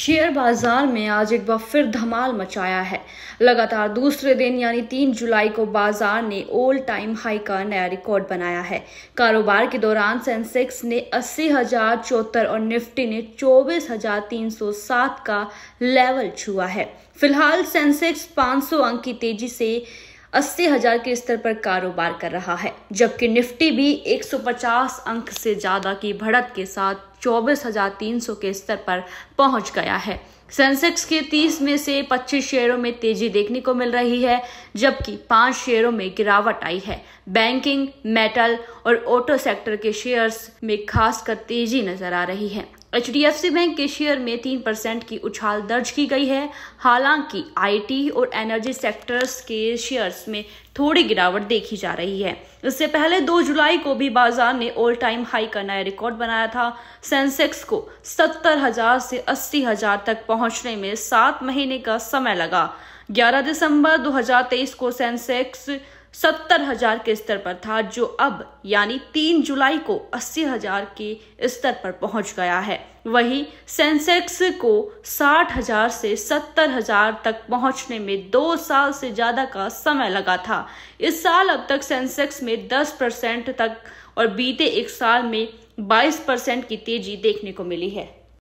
share बाजार में आज एक बार फिर धमाल मचाया है लगातार दूसरे दिन यानी तीन जुलाई को बाजार ने ऑल टाइम हाई का नया रिकॉर्ड बनाया है कारोबार के दौरान सेंसेक्स ने अस्सी हजार चौहत्तर और निफ्टी ने चौबीस हजार तीन सौ सात का लेवल छुआ है फिलहाल सेंसेक्स 500 अंक की तेजी से अस्सी हजार के स्तर पर कारोबार कर रहा है जबकि निफ्टी भी 150 अंक से ज्यादा की बढ़त के साथ 24,300 के स्तर पर पहुंच गया है सेंसेक्स के 30 में से 25 शेयरों में तेजी देखने को मिल रही है जबकि पांच शेयरों में गिरावट आई है बैंकिंग मेटल और ऑटो सेक्टर के शेयर्स में खासकर तेजी नजर आ रही है एच बैंक के शेयर में तीन परसेंट की उछाल दर्ज की गई है हालांकि आईटी और एनर्जी सेक्टर्स के शेयर्स में थोड़ी गिरावट देखी जा रही है इससे पहले 2 जुलाई को भी बाजार ने ऑल टाइम हाई का नया रिकॉर्ड बनाया था सेंसेक्स को सत्तर हजार से अस्सी हजार तक पहुंचने में सात महीने का समय लगा 11 दिसंबर 2023 को सेंसेक्स सत्तर हजार के स्तर पर था जो अब यानी तीन जुलाई को अस्सी हजार के स्तर पर पहुंच गया है वहीं सेंसेक्स को साठ हजार से सत्तर हजार तक पहुंचने में दो साल से ज्यादा का समय लगा था इस साल अब तक सेंसेक्स में दस परसेंट तक और बीते एक साल में बाईस परसेंट की तेजी देखने को मिली है